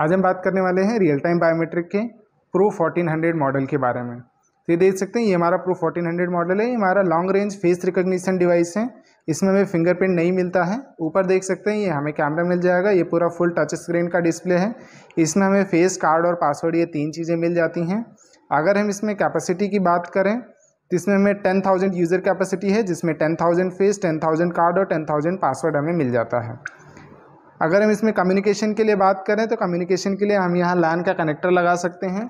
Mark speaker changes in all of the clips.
Speaker 1: आज हम बात करने वाले हैं रियल टाइम बायोमेट्रिक के प्रो 1400 मॉडल के बारे में तो ये देख सकते हैं ये हमारा प्रो 1400 मॉडल है ये हमारा long range face recognition device है इसमें हमें फिंगरप्रिंट नहीं मिलता है ऊपर देख सकते हैं ये हमें कैमरा मिल जाएगा ये पूरा फुल टच स्क्रीन का डिस्प्ले है इसमें हमें फेस कार्ड और पासवर्ड ये तीन चीज़ें मिल जाती हैं अगर हम इसमें कैपेसिटी की बात करें तो इसमें हमें टेन थाउजेंड यूज़र कैपेसिटी है जिसमें ten thousand face ten thousand card और टेन थाउजेंड पासवर्ड हमें मिल जाता है अगर हम इसमें कम्युनिकेशन के लिए बात करें तो कम्युनिकेशन के लिए हम यहाँ लैन का कनेक्टर लगा सकते हैं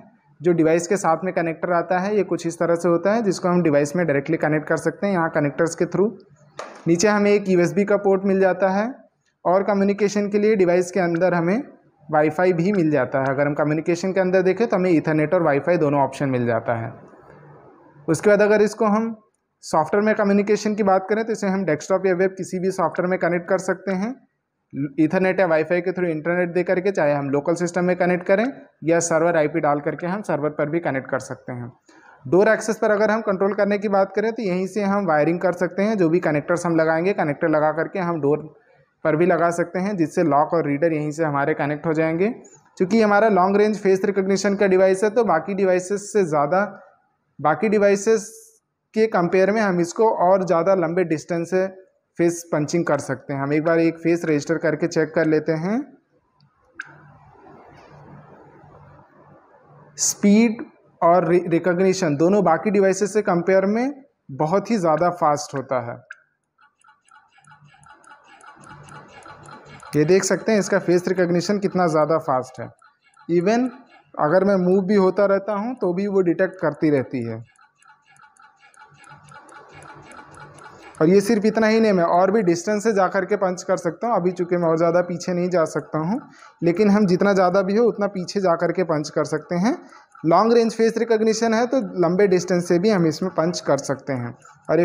Speaker 1: जो डिवाइस के साथ में कनेक्टर आता है ये कुछ इस तरह से होता है जिसको हम डिवाइस में डायरेक्टली कनेक्ट कर सकते हैं यहाँ कनेक्टर्स के थ्रू नीचे हमें एक यू का पोर्ट मिल जाता है और कम्युनिकेशन के लिए डिवाइस के अंदर हमें वाईफाई भी मिल जाता है अगर हम कम्युनिकेशन के अंदर देखें तो हमें इथरनेट और वाईफाई दोनों ऑप्शन मिल जाता है उसके बाद अगर इसको हम सॉफ्टवेयर में कम्युनिकेशन की बात करें तो इसे हम डेस्कटॉप या वेब किसी भी सॉफ्टवेयर में कनेक्ट कर सकते हैं इथरनेट या वाईफाई के थ्रू इंटरनेट दे करके चाहे हम लोकल सिस्टम में कनेक्ट करें या सर्वर आईपी डाल करके हम सर्वर पर भी कनेक्ट कर सकते हैं डोर एक्सेस पर अगर हम कंट्रोल करने की बात करें तो यहीं से हम वायरिंग कर सकते हैं जो भी कनेक्टर्स हम लगाएंगे कनेक्टर लगा करके हम डोर पर भी लगा सकते हैं जिससे लॉक और रीडर यहीं से हमारे कनेक्ट हो जाएंगे क्योंकि हमारा लॉन्ग रेंज फेस रिकोगनीशन का डिवाइस है तो बाकी डिवाइसेस से ज़्यादा बाकी डिवाइसेस के कंपेयर में हम इसको और ज़्यादा लंबे डिस्टेंस फेस पंचिंग कर सकते हैं हम एक बार एक फेस रजिस्टर करके चेक कर लेते हैं स्पीड और रिकॉग्निशन दोनों बाकी डिवाइसेस से कंपेयर में बहुत ही ज़्यादा फास्ट होता है ये देख सकते हैं इसका फेस रिकॉग्निशन कितना ज़्यादा फास्ट है इवन अगर मैं मूव भी होता रहता हूँ तो भी वो डिटेक्ट करती रहती है और ये सिर्फ इतना ही नहीं मैं और भी डिस्टेंस से जा कर के पंच कर सकता हूँ अभी चूँकि मैं और ज़्यादा पीछे नहीं जा सकता हूँ लेकिन हम जितना ज़्यादा भी हो उतना पीछे जा कर के पंच कर सकते हैं लॉन्ग रेंज फेस रिकग्निशन है तो लंबे डिस्टेंस से भी हम इसमें पंच कर सकते हैं और